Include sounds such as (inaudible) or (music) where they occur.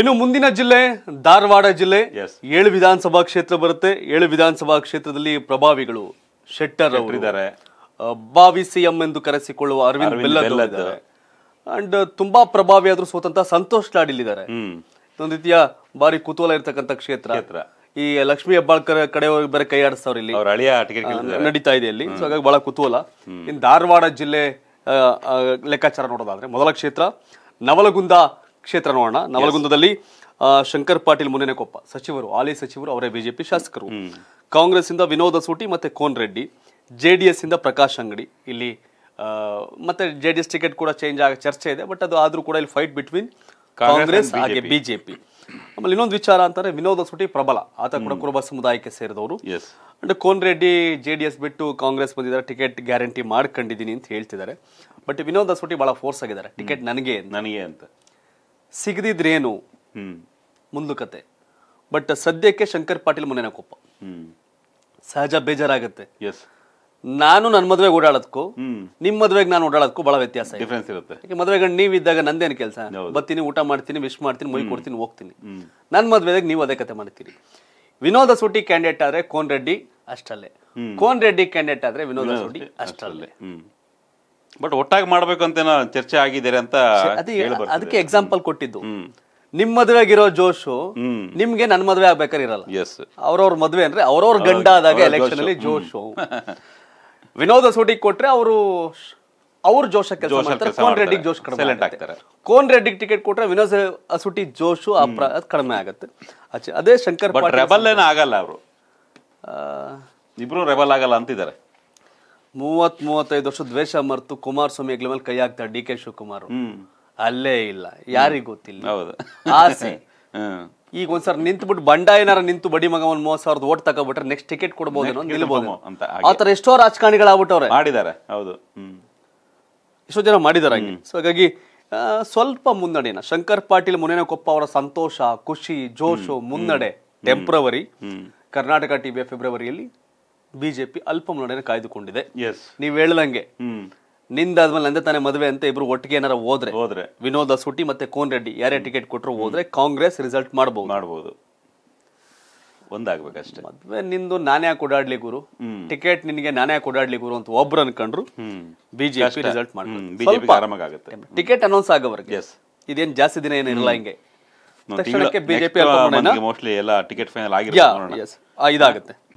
ಇನ್ನು ಮುಂದಿನ ಜಿಲ್ಲೆ ಧಾರವಾಡ ಜಿಲ್ಲೆ ಏಳು ವಿಧಾನಸಭಾ ಕ್ಷೇತ್ರ ಬರುತ್ತೆ ಏಳು ವಿಧಾನಸಭಾ ಕ್ಷೇತ್ರದಲ್ಲಿ ಪ್ರಭಾವಿಗಳು ಶೆಟ್ಟರ್ ಅವರಿದ್ದಾರೆ ಬಾವಿ ಸಿಎಂ ಎಂದು ಕರೆಸಿಕೊಳ್ಳುವ ಅರವಿಂದ್ ಅಂಡ್ ತುಂಬಾ ಪ್ರಭಾವಿ ಆದ್ರೂ ಸೋತಂತ ಸಂತೋಷ್ ಲಾಡಿಲ್ ಒಂದು ರೀತಿಯ ಬಾರಿ ಕುತೂಹಲ ಇರತಕ್ಕಂತ ಕ್ಷೇತ್ರ ಈ ಲಕ್ಷ್ಮಿ ಹೆಬ್ಬಾಳ್ಕರ್ ಕಡೆ ಬೇರೆ ಕೈ ಆಡಿಸ್ತಾವ್ರ ಇಲ್ಲಿ ನಡೀತಾ ಇದೆ ಇಲ್ಲಿ ಸೊ ಹಾಗಾಗಿ ಬಹಳ ಕುತೂಹಲ ಇನ್ ಧಾರವಾಡ ಜಿಲ್ಲೆ ಲೆಕ್ಕಾಚಾರ ನೋಡೋದಾದ್ರೆ ಮೊದಲ ಕ್ಷೇತ್ರ ನವಲಗುಂದ ಕ್ಷೇತ್ರ ನೋಡೋಣ ನವಲಗುಂದದಲ್ಲಿ ಶಂಕರ್ ಪಾಟೀಲ್ ಕೊಪ್ಪ ಸಚಿವರು ಹಾಲಿ ಸಚಿವರು ಅವರೇ ಬಿಜೆಪಿ ಶಾಸಕರು ಕಾಂಗ್ರೆಸ್ ಇಂದ ವಿನೋದ ಸೂಟಿ ಮತ್ತೆ Kon Reddy J D S ಇಂದ ಪ್ರಕಾಶ್ ಅಂಗಡಿ ಇಲ್ಲಿ ಮತ್ತೆ ಜೆ ಡಿ ಎಸ್ ಟಿಕೆಟ್ ಕೂಡ ಚೇಂಜ್ ಆಗ ಚರ್ಚೆ ಇದೆ ಬಟ್ ಅದು ಆದ್ರೂ ಕೂಡ ಇಲ್ಲಿ ಫೈಟ್ ಬಿಟ್ವೀನ್ ಕಾಂಗ್ರೆಸ್ ಹಾಗೆ ಬಿಜೆಪಿ ಆಮೇಲೆ ಇನ್ನೊಂದು ವಿಚಾರ ಅಂತಾರೆ ವಿನೋದ ಸುಟಿ ಪ್ರಬಲ ಆತ ಕೂಡ ಕುರುಬ ಸಮುದಾಯಕ್ಕೆ ಸೇರಿದವರು and Kon Reddy J D S ಬಿಟ್ಟು ಕಾಂಗ್ರೆಸ್ ಬಂದಿದ್ದಾರೆ ಟಿಕೆಟ್ ಗ್ಯಾರಂಟಿ ಮಾಡ್ಕೊಂಡಿದ್ದೀನಿ ಅಂತ ಹೇಳ್ತಿದ್ದಾರೆ ಬಟ್ ವಿನೋದ ಸುಟಿ ಬಹಳ ಫೋರ್ಸ್ ಆಗಿದ್ದಾರೆ ಟಿಕೆಟ್ ನನಗೆ ನನಗೆ ಅಂತ ಸಿಗದಿದ್ರೇನು ಕತೆ ಬಟ್ ಸದ್ಯಕ್ಕೆ ಶಂಕರ್ ಪಾಟೀಲ್ ಕೋಪ ಸಹಜ ಬೇಜಾರಾಗುತ್ತೆ ನಾನು ನನ್ನ ಮದುವೆಗೆ ಓಡಾಡೋದಕ್ಕೂ ನಿಮ್ಮ ಮದುವೆಗೆ ನಾನು ಓಡಾಡೋದಕ್ಕೂ ಬಹಳ ವ್ಯತ್ಯಾಸ ಡಿಫ್ರೆನ್ಸ್ ಇರುತ್ತೆ ಮದುವೆಗೆ ನೀವು ಇದ್ದಾಗ ನಂದೇನು ಕೆಲಸ ಬರ್ತೀನಿ ಊಟ ಮಾಡ್ತೀನಿ ವಿಶ್ ಮಾಡ್ತೀನಿ ಮೈಕೊಡ್ತೀನಿ ಕೊಡ್ತೀನಿ ಹೋಗ್ತೀನಿ ನನ್ನ ಮದುವೆಗೆ ನೀವು ಅದೇ ಕತೆ ಮಾಡ್ತೀರಿ ವಿನೋದ ಸೂಟಿ ಕ್ಯಾಂಡಿಡೇಟ್ ಆದ್ರೆ ಕೋನ್ ರೆಡ್ಡಿ ಅಷ್ಟಲ್ಲೇ ಕೋನ್ ರೆಡ್ಡಿ ಕ್ಯಾಂಡಿಡೇಟ್ ಆದ್ರೆ ವಿನೋದ ಸೂಟಿ ಅಷ್ಟಲ್ಲೇ ಬಟ್ ಒಟ್ಟಾಗಿ ಮಾಡ್ಬೇಕಂತ ಚರ್ಚೆ ಆಗಿದ್ದಾರೆ ಅಂತ ಅದಕ್ಕೆ ಎಕ್ಸಾಂಪಲ್ ಕೊಟ್ಟಿದ್ದು ನಿಮ್ ಆಗಿರೋ ಜೋಶು ನಿಮ್ಗೆ ನನ್ ಮದ್ವೆ ಆಗ್ಬೇಕಾದ್ರೆ ಇರಲ್ಲ ಎಸ್ ಅವ್ರವ್ರ ಮದ್ವೆ ಅಂದ್ರೆ ಅವ್ರವ್ರ ಗಂಡ ಆದಾಗ ಎಲೆಕ್ಷನ್ ಅಲ್ಲಿ ಜೋಶು (laughs) ವಿನೋದ ಸೂಟಿಗೆ ಕೊಟ್ರೆ ಅವರು ಅವ್ರ ಜೋಶಕ್ಕೆ ಕೋನ್ ರೆಡ್ಡಿ ಜೋಶ್ ಕಡಿಮೆ ಆಗ್ತಾರೆ ಕೋನ್ ರೆಡ್ಡಿ ಟಿಕೆಟ್ ಕೊಟ್ರೆ ವಿನೋದ್ ಸುಟಿ ಜೋಶು ಕಡಿಮೆ ಆಗುತ್ತೆ ಅದೇ ಶಂಕರ್ ರೆಬಲ್ ಆಗಲ್ಲ ಅವರು ಇಬ್ರು ರೆಬಲ್ ಆಗಲ್ಲ ಅಂತಿದ್ದಾರೆ ಮೂವತ್ ಮೂವತ್ತೈದು ವರ್ಷ ದ್ವೇಷ ಮರೆತು ಕುಮಾರಸ್ವಾಮಿ ಹೆಗ್ಲ ಮೇಲೆ ಕೈ ಹಾಕ್ತಾರೆ ಡಿ ಕೆ ಶಿವಕುಮಾರ್ ಅಲ್ಲೇ ಇಲ್ಲ ಯಾರಿಗೂ ಗೊತ್ತಿಲ್ಲ ಆಸೆ ಈಗ ನಿಂತು ಬಿಟ್ಟು ಬಂಡ ಏನಾರ ನಿಂತು ಬಡಿ ಮಗ ಒಂದ್ ಮೂವತ್ ಸಾವಿರದ ಓಟ್ ತಗೋಬಿಟ್ರೆ ನೆಕ್ಸ್ಟ್ ಟಿಕೆಟ್ ಕೊಡ್ಬೋದೇನೋ ನಿಲ್ಬೋದು ಆತರ ಎಷ್ಟೋ ರಾಜಕಾರಣಿಗಳಾಗ್ಬಿಟ್ಟವ್ರೆ ಮಾಡಿದ್ದಾರೆ ಹೌದು ಎಷ್ಟೋ ಜನ ಮಾಡಿದಾರೆ ಹಂಗೆ ಸೊ ಹಾಗಾಗಿ ಸ್ವಲ್ಪ ಮುನ್ನಡೆನ ಶಂಕರ್ ಪಾಟೀಲ್ ಕೊಪ್ಪ ಅವರ ಸಂತೋಷ ಖುಷಿ ಜೋಶು ಮುನ್ನಡೆ ಟೆಂಪ್ರವರಿ ಕರ್ನಾಟಕ ಟಿವಿ ಫೆಬ್ರವರಿಯಲ್ಲಿ ಬಿಜೆಪಿ ಅಲ್ಪ ಮುನ್ನಡೆಯನ್ನು ಕಾಯ್ದುಕೊಂಡಿದೆ ನೀವು ನಿಂದ ನಿಂದಾದ್ಮೇಲೆ ನಂದೇ ತಾನೇ ಮದುವೆ ಅಂತ ಇಬ್ರು ಒಟ್ಟಿಗೆ ಏನಾರ ಹೋದ್ರೆ ಹೋದ್ರೆ ವಿನೋದ್ ಸುಟ್ಟಿ ಮತ್ತೆ ಕೋನ್ ರೆಡ್ಡಿ ಯಾರೇ ಟಿಕೆಟ್ ಕೊಟ್ಟರು ಹೋದ್ರೆ ಕಾಂಗ್ರೆಸ್ ರಿಸಲ್ಟ್ ಮಾಡಬಹುದು ಮಾಡ್ಬೋದು ಒಂದಾಗ್ಬೇಕಷ್ಟೇ ಮದ್ವೆ ನಿಂದು ನಾನೇ ಕೊಡಾಡ್ಲಿ ಗುರು ಟಿಕೆಟ್ ನಿನಗೆ ನಾನೇ ಕೊಡಾಡ್ಲಿ ಗುರು ಅಂತ ಒಬ್ರು ಅನ್ಕೊಂಡ್ರು ಬಿಜೆಪಿ ರಿಸಲ್ಟ್ ಮಾಡ್ತಾರೆ ಟಿಕೆಟ್ ಅನೌನ್ಸ್ ಆಗೋವರೆಗೆ ಇದೇನ್ ಜಾಸ್ತಿ ದಿನ ಏನು ಇರಲ್ಲ ಹಿಂಗೆ ಬಿಜೆಪಿ ಮೋಸ್ಟ್ಲಿ ಎಲ್ಲ ಟಿಕೆಟ್ ಫೈನಲ್ ಆಗಿದೆ ಇದಾಗುತ್ತೆ